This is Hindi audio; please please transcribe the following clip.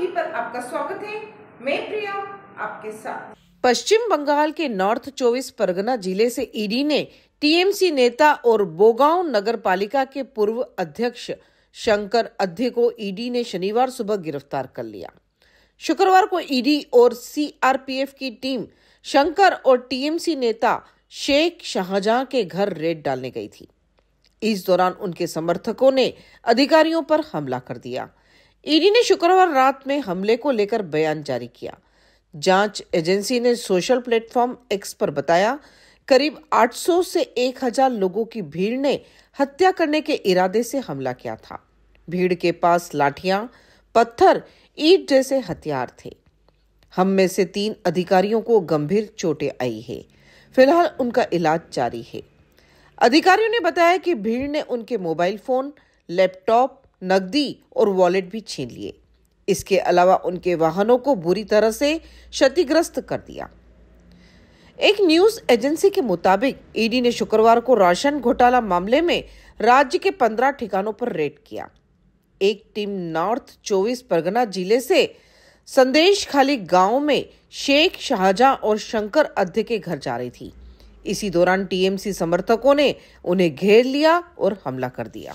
टीवी पर आपका स्वागत है मैं प्रिया आपके साथ पश्चिम बंगाल के नॉर्थ 24 परगना जिले से ईडी ने टीएमसी नेता और बोगांव नगर पालिका के पूर्व अध्यक्ष शंकर अध्यय को ईडी ने शनिवार सुबह गिरफ्तार कर लिया शुक्रवार को ईडी और सीआरपीएफ की टीम शंकर और टीएमसी नेता शेख शाहजहां के घर रेड डालने गई थी इस दौरान उनके समर्थकों ने अधिकारियों पर हमला कर दिया ईडी ने शुक्रवार रात में हमले को लेकर बयान जारी किया जांच एजेंसी ने सोशल प्लेटफॉर्म एक्स पर बताया करीब 800 से 1000 लोगों की भीड़ ने हत्या करने के इरादे से हमला किया था भीड़ के पास लाठियां पत्थर ईट जैसे हथियार थे हम में से तीन अधिकारियों को गंभीर चोटें आई है फिलहाल उनका इलाज जारी है अधिकारियों ने बताया कि भीड़ ने उनके मोबाइल फोन लैपटॉप नकदी और वॉलेट भी छीन लिए इसके अलावा उनके वाहनों को बुरी तरह से क्षतिग्रस्त कर दिया एक न्यूज एजेंसी के मुताबिक ईडी e ने शुक्रवार को राशन घोटाला मामले में राज्य के पंद्रह ठिकानों पर रेड किया एक टीम नॉर्थ चौबीस परगना जिले से संदेश खाली गांव में शेख शाहजहां और शंकर अध्य के घर जा रही थी इसी दौरान टीएमसी समर्थकों ने उन्हें घेर लिया और हमला कर दिया